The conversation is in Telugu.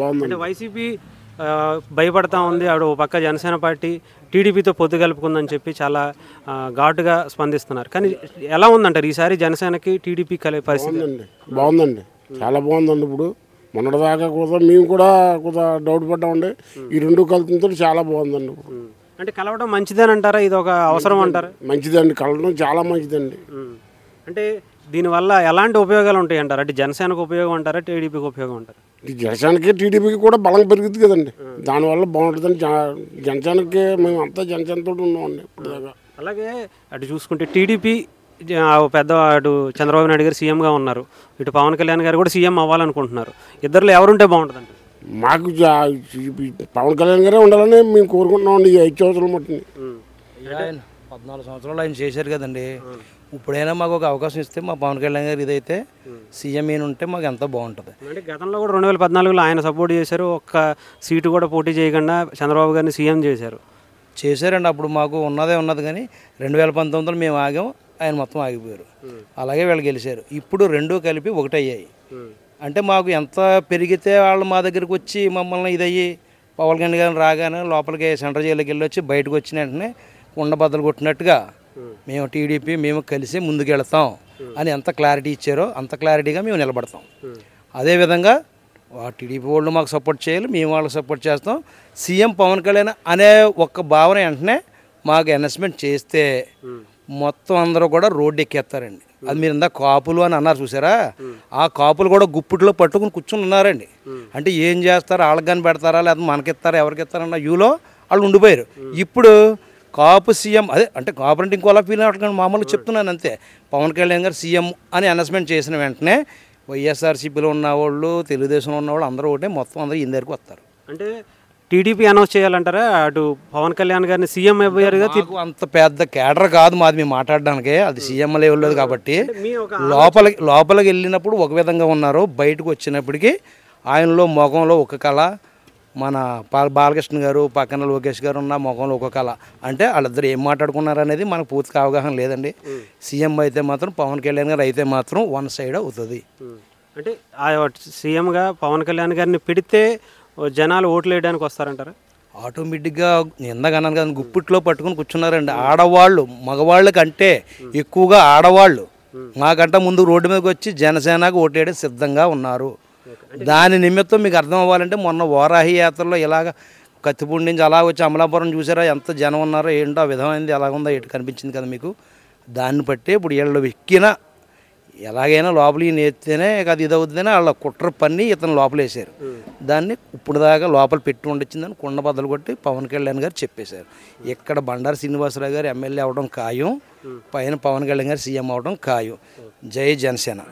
బాగుంది వైసీపీ భయపడతా ఉంది ఆవిడ పక్క జనసేన పార్టీ టీడీపీతో పొత్తు కలుపుకుందని చెప్పి చాలా ఘాటుగా స్పందిస్తున్నారు కానీ ఎలా ఉందంటారు ఈసారి జనసేనకి టీడీపీ కలిపి పరిస్థితి బాగుందండి చాలా బాగుందండి ఇప్పుడు మొన్నటిదాకా కూడా మేము కూడా కొంత డౌట్ పడ్డామండి ఈ రెండు కలుతుంతో చాలా బాగుందండి అంటే కలవడం మంచిదని అంటారా ఇది ఒక అవసరం అంటారా మంచిదండి కలవడం చాలా మంచిదండి అంటే దీనివల్ల ఎలాంటి ఉపయోగాలు ఉంటాయి అంటారు అంటే జనసేనకు ఉపయోగం అంటారా టీడీపీకి ఉపయోగం అంటారు జనసేనకి టీడీపీకి కూడా బలం పెరుగుతుంది కదండి దానివల్ల బాగుంటుందని జనసేనకి మేము అంతా జనసేనతో ఉన్నామండి ఇప్పటిదాకా అలాగే అటు చూసుకుంటే టీడీపీ పెద్ద అటు చంద్రబాబు నాయుడు గారు సీఎంగా ఉన్నారు ఇటు పవన్ కళ్యాణ్ గారు కూడా సీఎం అవ్వాలనుకుంటున్నారు ఇద్దరులో ఎవరుంటే బాగుంటుందండి మాకు పవన్ కళ్యాణ్ గారే ఉండాలని మేము కోరుకుంటున్నాం అండి ఐదు సంవత్సరాలు మట్టిని పద్నాలుగు సంవత్సరాలు ఆయన చేశారు కదండి ఇప్పుడైనా మాకు ఒక అవకాశం ఇస్తే మా పవన్ కళ్యాణ్ గారు ఇదైతే సీఎం ఈయన ఉంటే మాకు ఎంతో బాగుంటుంది అంటే గతంలో కూడా రెండు వేల పద్నాలుగులో ఆయన సపోర్ట్ చేశారు ఒక్క సీటు కూడా పోటీ చేయకుండా చంద్రబాబు గారిని సీఎం చేశారు చేశారండి అప్పుడు మాకు ఉన్నదే ఉన్నది కానీ రెండు వేల పంతొమ్మిదిలో మేము ఆగాం ఆయన మొత్తం ఆగిపోయారు అలాగే వీళ్ళు గెలిచారు ఇప్పుడు రెండూ కలిపి ఒకటయ్యాయి అంటే మాకు ఎంత పెరిగితే వాళ్ళు మా దగ్గరికి వచ్చి మమ్మల్ని ఇదయ్యి పవన్ కళ్యాణ్ గారిని రాగానే లోపలికి సెంటర్ జైలుకి వెళ్ళి వచ్చి బయటకు వచ్చిన వెంటనే కుండ కొట్టినట్టుగా మేము టీడీపీ మేము కలిసి ముందుకెళ్తాం అని ఎంత క్లారిటీ ఇచ్చారో అంత క్లారిటీగా మేము నిలబడతాం అదేవిధంగా టీడీపీ వాళ్ళు మాకు సపోర్ట్ చేయాలి మేము వాళ్ళకి సపోర్ట్ చేస్తాం సీఎం పవన్ కళ్యాణ్ అనే ఒక్క భావన వెంటనే మాకు అనౌన్స్మెంట్ చేస్తే మొత్తం అందరూ కూడా రోడ్డు ఎక్కేస్తారండి అది మీరు ఇందా కాపులు అని అన్నారు చూసారా ఆ కాపులు కూడా గుప్పిట్లో పట్టుకుని కూర్చుని ఉన్నారండి అంటే ఏం చేస్తారు వాళ్ళకి కానీ పెడతారా లేదా మనకిస్తారా ఎవరికి ఇస్తారన్న యూలో వాళ్ళు ఉండిపోయారు ఇప్పుడు కాపు సీఎం అదే అంటే కాపు అంటే ఇంకోలా ఫీల్ అవ్వట్లేదు మామూలుగా చెప్తున్నాను అంతే పవన్ కళ్యాణ్ గారు సీఎం అని అనౌన్స్మెంట్ చేసిన వెంటనే వైఎస్ఆర్సీపీలో ఉన్నవాళ్ళు తెలుగుదేశంలో ఉన్నవాళ్ళు అందరూ ఒకటే మొత్తం అందరూ ఇందరికి వస్తారు అంటే టీడీపీ అనౌన్స్ చేయాలంటారా అటు పవన్ కళ్యాణ్ గారిని సీఎం కదా అంత పెద్ద కేడర్ కాదు మాది మేము మాట్లాడడానికి అది సీఎం లేదు కాబట్టి లోపల లోపలికి వెళ్ళినప్పుడు ఒక విధంగా ఉన్నారు బయటకు వచ్చినప్పటికీ ఆయనలో మొఖంలో ఒక కళ మన బాలకృష్ణ గారు పక్కన లోకేష్ గారు ఉన్న ముఖంలో ఒక కళ అంటే వాళ్ళిద్దరు ఏం మాట్లాడుకున్నారు అనేది మనకు పూర్తిగా అవగాహన లేదండి సీఎం అయితే మాత్రం పవన్ కళ్యాణ్ గారు అయితే మాత్రం వన్ సైడ్ అవుతుంది అంటే సీఎంగా పవన్ కళ్యాణ్ గారిని పెడితే జనాలు ఓట్లు వేయడానికి వస్తారంటారా ఆటోమేటిక్గా ఎందుకన్నాను కదా గుప్పిట్లో పట్టుకుని కూర్చున్నారండి ఆడవాళ్ళు మగవాళ్ళు కంటే ఎక్కువగా ఆడవాళ్ళు మాకంటే ముందు రోడ్డు మీదకి వచ్చి జనసేనకు వేయడం సిద్ధంగా ఉన్నారు దాని నిమిత్తం మీకు అర్థం అవ్వాలంటే మొన్న వారాహి యాత్రలో ఇలాగ కత్తిపూడి నుంచి అలా వచ్చి అమలాపురం చూసారా ఎంత జనం ఉన్నారో ఏంటో విధమైంది ఎలా ఎలాగుందో ఎటు కనిపించింది కదా మీకు దాన్ని బట్టే ఇప్పుడు వీళ్ళు ఎక్కిన ఎలాగైనా లోపలికి నేర్తేనే అది ఇది అవుతుందని వాళ్ళ కుట్ర పన్ని ఇతను లోపలేశారు దాన్ని ఇప్పుడు దాకా లోపల పెట్టి ఉండొచ్చిందని కుండ బద్దలు కొట్టి పవన్ కళ్యాణ్ గారు చెప్పేశారు ఇక్కడ బండారు శ్రీనివాసరావు గారు ఎమ్మెల్యే అవడం ఖాయం పైన పవన్ కళ్యాణ్ గారు సీఎం అవడం ఖాయం జై జనసేన